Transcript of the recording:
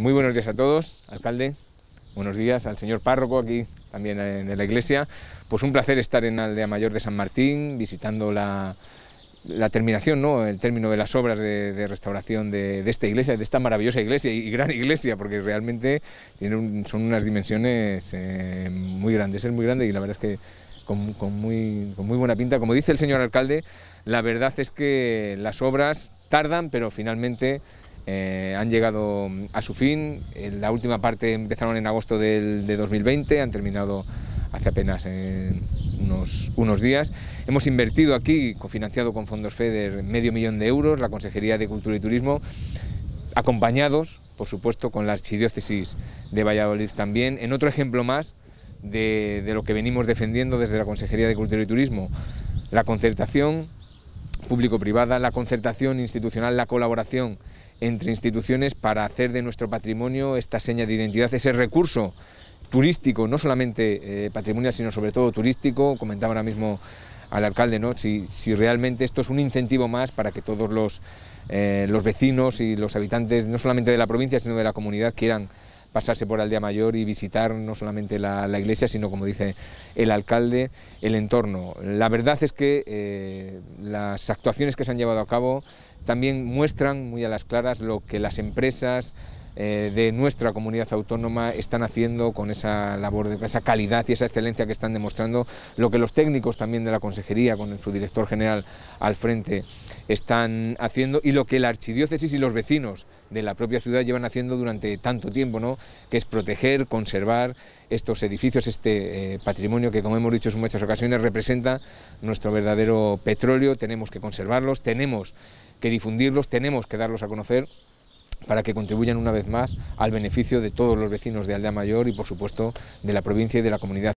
Muy buenos días a todos, alcalde. Buenos días al señor párroco aquí también en eh, la iglesia. Pues un placer estar en aldea mayor de San Martín visitando la, terminación, ¿no? el término de las obras de, restauración de, esta iglesia, de esta maravillosa iglesia y gran iglesia, porque realmente tiene son unas dimensiones eh, muy grandes, es muy grande y la verdad es que muy, con muy buena pinta. Como dice el señor alcalde, la verdad es que las obras tardan, pero finalmente eh, han llegado mm, a su fin. la última parte empezaron en agosto del, de 2020, han terminado hace apenas eh, unos, unos días. Hemos invertido aquí, cofinanciado con fondos FEDER, medio millón de euros, la Consejería de Cultura y Turismo, acompañados, por supuesto, con la Archidiócesis de Valladolid también. En otro ejemplo más de, de lo que venimos defendiendo desde la Consejería de Cultura y Turismo, la concertación público-privada, la concertación institucional, la colaboración entre instituciones para hacer de nuestro patrimonio esta seña de identidad, ese recurso turístico, no solamente eh, patrimonial, sino sobre todo turístico, comentaba ahora mismo al alcalde, ¿no? si, si realmente esto es un incentivo más para que todos los, eh, los vecinos y los habitantes, no solamente de la provincia, sino de la comunidad, quieran pasarse por Aldea Mayor y visitar no solamente la, iglesia, sino, como dice el alcalde, el entorno. La verdad es que eh, las actuaciones que se han llevado a cabo también muestran muy a las claras lo que las empresas eh, de nuestra comunidad autónoma están haciendo con esa labor, de, esa calidad y esa excelencia que están demostrando, lo que los técnicos también de la consejería, con su director general al frente, están haciendo y lo que la archidiócesis y los vecinos de la propia ciudad llevan haciendo durante tanto tiempo, ¿no? que es proteger, conservar estos edificios, este eh, patrimonio que, como hemos dicho en muchas ocasiones, representa nuestro verdadero petróleo, tenemos que conservarlos, tenemos que difundirlos, tenemos que darlos a conocer para que contribuyan una vez más al beneficio de todos los vecinos de Aldea Mayor y por supuesto de la provincia y de la comunidad.